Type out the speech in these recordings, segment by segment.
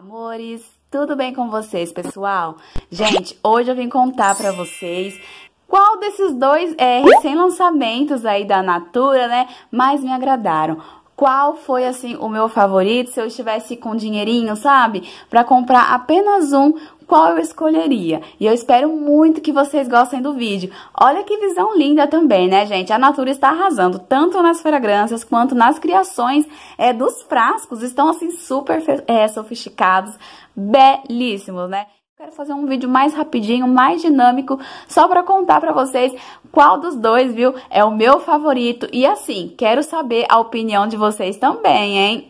amores! Tudo bem com vocês, pessoal? Gente, hoje eu vim contar pra vocês qual desses dois é, recém-lançamentos aí da Natura, né, mais me agradaram qual foi, assim, o meu favorito, se eu estivesse com dinheirinho, sabe? Pra comprar apenas um, qual eu escolheria. E eu espero muito que vocês gostem do vídeo. Olha que visão linda também, né, gente? A Natura está arrasando, tanto nas fragrâncias quanto nas criações é, dos frascos. Estão, assim, super é, sofisticados, belíssimos, né? Quero fazer um vídeo mais rapidinho, mais dinâmico, só para contar para vocês qual dos dois, viu, é o meu favorito. E assim, quero saber a opinião de vocês também, hein?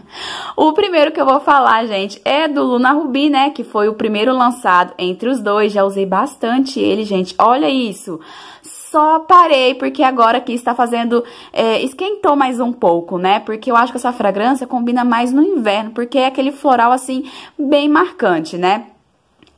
o primeiro que eu vou falar, gente, é do Luna Rubi, né, que foi o primeiro lançado entre os dois. Já usei bastante ele, gente, olha isso! Só parei porque agora aqui está fazendo, é, esquentou mais um pouco, né? Porque eu acho que essa fragrância combina mais no inverno, porque é aquele floral, assim, bem marcante, né?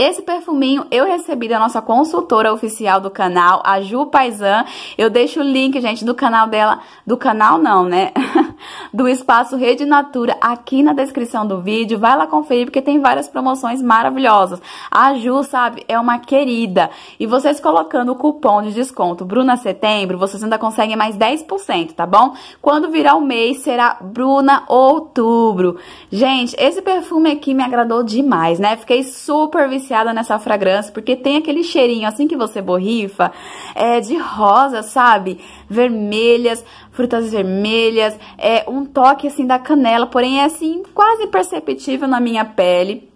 Esse perfuminho eu recebi da nossa consultora oficial do canal, a Ju Paisan. Eu deixo o link, gente, do canal dela, do canal não, né? do espaço Rede Natura aqui na descrição do vídeo. Vai lá conferir porque tem várias promoções maravilhosas. A Ju, sabe, é uma querida. E vocês colocando o cupom de desconto Bruna Setembro, vocês ainda conseguem mais 10%, tá bom? Quando virar o mês será Bruna Outubro. Gente, esse perfume aqui me agradou demais, né? Fiquei super viciada nessa fragrância porque tem aquele cheirinho assim que você borrifa, é de rosa, sabe? Vermelhas, frutas vermelhas, é é um toque assim da canela, porém é assim quase imperceptível na minha pele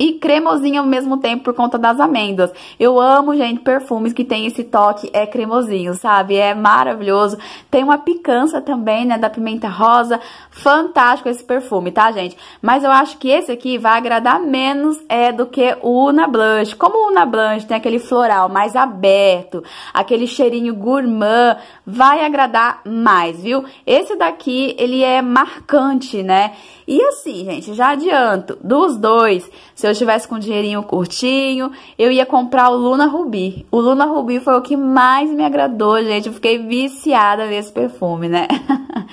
e cremosinho ao mesmo tempo por conta das amêndoas. Eu amo, gente, perfumes que tem esse toque, é cremosinho, sabe? É maravilhoso. Tem uma picância também, né, da pimenta rosa. Fantástico esse perfume, tá, gente? Mas eu acho que esse aqui vai agradar menos é do que o Una Blanche. Como o Una Blanche tem aquele floral mais aberto, aquele cheirinho gourmand, vai agradar mais, viu? Esse daqui, ele é marcante, né? E assim, gente, já adianto, dos dois, se eu eu estivesse com um dinheirinho curtinho, eu ia comprar o Luna Ruby. O Luna Ruby foi o que mais me agradou, gente. Eu fiquei viciada nesse perfume, né?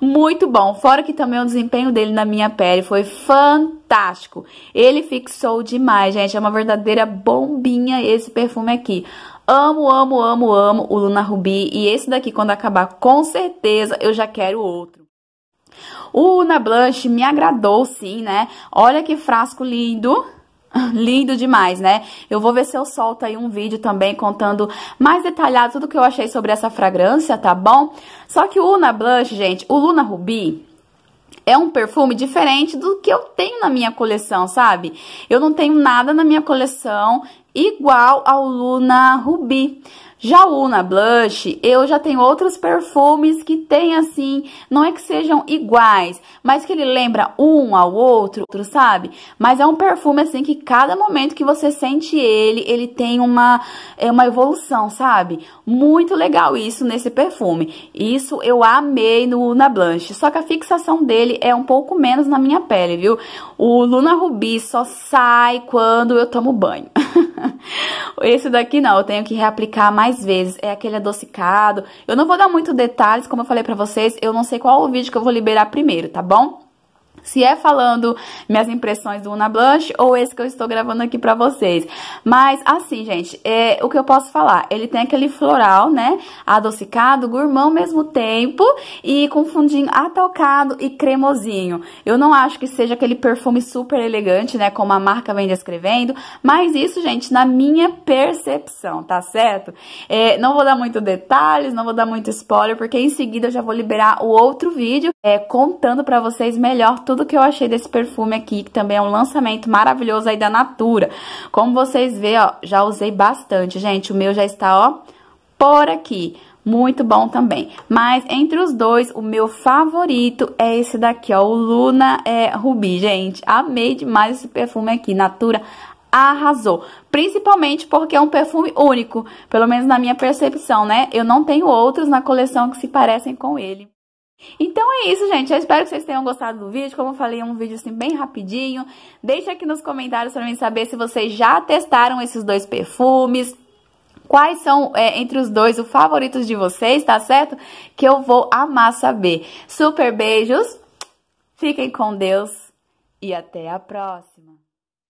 Muito bom. Fora que também o desempenho dele na minha pele foi fantástico. Ele fixou demais, gente. É uma verdadeira bombinha esse perfume aqui. Amo, amo, amo, amo o Luna Ruby. E esse daqui, quando acabar, com certeza eu já quero outro. O Una Blush me agradou sim, né? Olha que frasco lindo. Lindo demais, né? Eu vou ver se eu solto aí um vídeo também contando mais detalhado tudo que eu achei sobre essa fragrância, tá bom? Só que o Una Blush, gente, o Luna Rubi, é um perfume diferente do que eu tenho na minha coleção, sabe? Eu não tenho nada na minha coleção igual ao Luna Ruby. Já o Una Blush, eu já tenho outros perfumes que tem assim, não é que sejam iguais, mas que ele lembra um ao outro, sabe? Mas é um perfume assim que cada momento que você sente ele, ele tem uma, é uma evolução, sabe? Muito legal isso nesse perfume. Isso eu amei no Una Blush, só que a fixação dele é um pouco menos na minha pele, viu? O Luna Rubi só sai quando eu tomo banho. Esse daqui não, eu tenho que reaplicar mais vezes. É aquele adocicado. Eu não vou dar muito detalhes, como eu falei pra vocês. Eu não sei qual o vídeo que eu vou liberar primeiro, tá bom? se é falando minhas impressões do Una Blush ou esse que eu estou gravando aqui pra vocês. Mas, assim, gente, é, o que eu posso falar? Ele tem aquele floral, né, adocicado, gourmand ao mesmo tempo e com fundinho atalcado e cremosinho. Eu não acho que seja aquele perfume super elegante, né, como a marca vem descrevendo, mas isso, gente, na minha percepção, tá certo? É, não vou dar muito detalhes, não vou dar muito spoiler, porque em seguida eu já vou liberar o outro vídeo é, contando para vocês melhor tudo que eu achei desse perfume aqui, que também é um lançamento maravilhoso aí da Natura. Como vocês vê, ó, já usei bastante, gente. O meu já está, ó, por aqui. Muito bom também. Mas entre os dois, o meu favorito é esse daqui, ó, o Luna é, Rubi, gente. Amei demais esse perfume aqui, Natura arrasou. Principalmente porque é um perfume único, pelo menos na minha percepção, né? Eu não tenho outros na coleção que se parecem com ele. Então é isso, gente. Eu espero que vocês tenham gostado do vídeo. Como eu falei, é um vídeo assim bem rapidinho. Deixa aqui nos comentários pra mim saber se vocês já testaram esses dois perfumes. Quais são, é, entre os dois, os favoritos de vocês, tá certo? Que eu vou amar saber. Super beijos, fiquem com Deus e até a próxima.